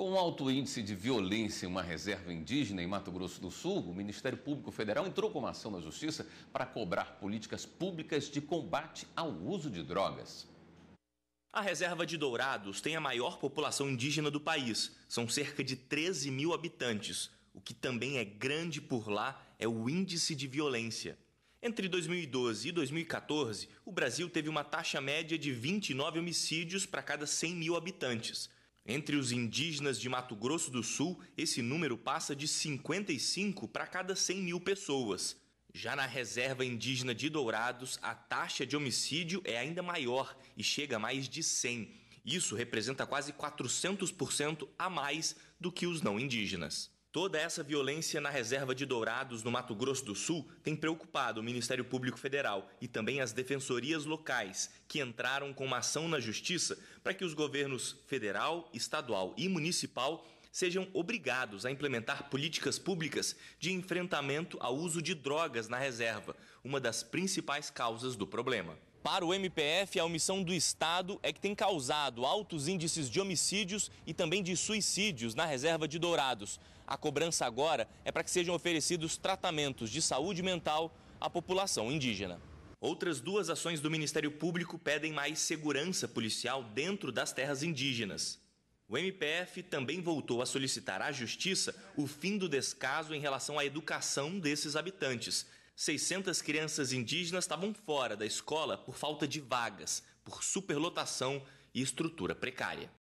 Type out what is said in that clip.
Com um alto índice de violência em uma reserva indígena em Mato Grosso do Sul, o Ministério Público Federal entrou com uma ação na Justiça para cobrar políticas públicas de combate ao uso de drogas. A reserva de Dourados tem a maior população indígena do país. São cerca de 13 mil habitantes. O que também é grande por lá é o índice de violência. Entre 2012 e 2014, o Brasil teve uma taxa média de 29 homicídios para cada 100 mil habitantes. Entre os indígenas de Mato Grosso do Sul, esse número passa de 55 para cada 100 mil pessoas. Já na reserva indígena de Dourados, a taxa de homicídio é ainda maior e chega a mais de 100. Isso representa quase 400% a mais do que os não indígenas. Toda essa violência na reserva de Dourados, no Mato Grosso do Sul, tem preocupado o Ministério Público Federal e também as defensorias locais, que entraram com uma ação na Justiça para que os governos federal, estadual e municipal sejam obrigados a implementar políticas públicas de enfrentamento ao uso de drogas na reserva, uma das principais causas do problema. Para o MPF, a omissão do Estado é que tem causado altos índices de homicídios e também de suicídios na reserva de Dourados. A cobrança agora é para que sejam oferecidos tratamentos de saúde mental à população indígena. Outras duas ações do Ministério Público pedem mais segurança policial dentro das terras indígenas. O MPF também voltou a solicitar à Justiça o fim do descaso em relação à educação desses habitantes. 600 crianças indígenas estavam fora da escola por falta de vagas, por superlotação e estrutura precária.